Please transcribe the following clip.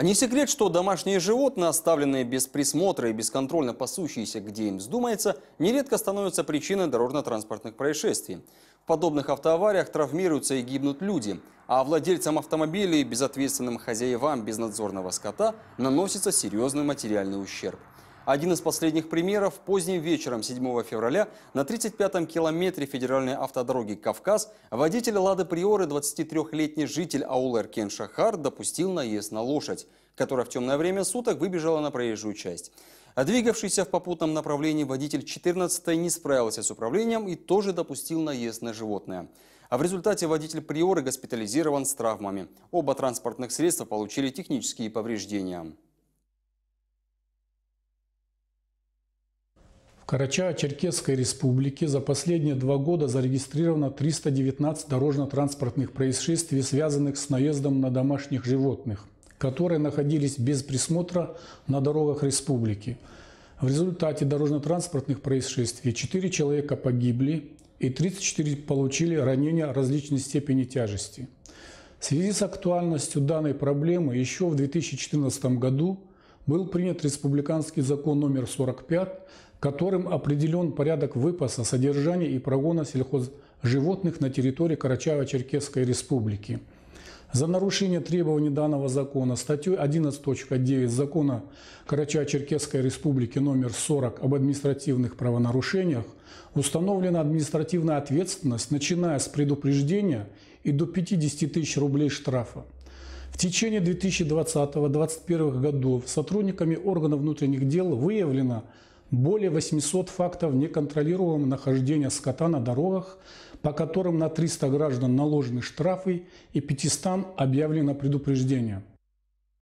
А не секрет, что домашние животные, оставленные без присмотра и бесконтрольно пасущиеся, где им вздумается, нередко становятся причиной дорожно-транспортных происшествий. В подобных автоавариях травмируются и гибнут люди, а владельцам автомобилей, безответственным хозяевам безнадзорного скота наносится серьезный материальный ущерб. Один из последних примеров – поздним вечером 7 февраля на 35-м километре федеральной автодороги «Кавказ» водитель «Лады Приоры», 23-летний житель аула Эркен Шахар, допустил наезд на лошадь, которая в темное время суток выбежала на проезжую часть. А двигавшийся в попутном направлении водитель 14 не справился с управлением и тоже допустил наезд на животное. А в результате водитель Приоры госпитализирован с травмами. Оба транспортных средства получили технические повреждения. Карачао-Черкесской республике за последние два года зарегистрировано 319 дорожно-транспортных происшествий, связанных с наездом на домашних животных, которые находились без присмотра на дорогах республики. В результате дорожно-транспортных происшествий 4 человека погибли и 34 получили ранения различной степени тяжести. В связи с актуальностью данной проблемы еще в 2014 году был принят республиканский закон номер 45, которым определен порядок выпаса, содержания и прогона сельхозживотных на территории Карачаево-Черкесской республики. За нарушение требований данного закона статьей 11.9 закона Карачаево-Черкесской республики номер 40 об административных правонарушениях установлена административная ответственность, начиная с предупреждения и до 50 тысяч рублей штрафа. В течение 2020-2021 годов сотрудниками органов внутренних дел выявлено более 800 фактов неконтролируемого нахождения скота на дорогах, по которым на 300 граждан наложены штрафы и 500 объявлено предупреждение.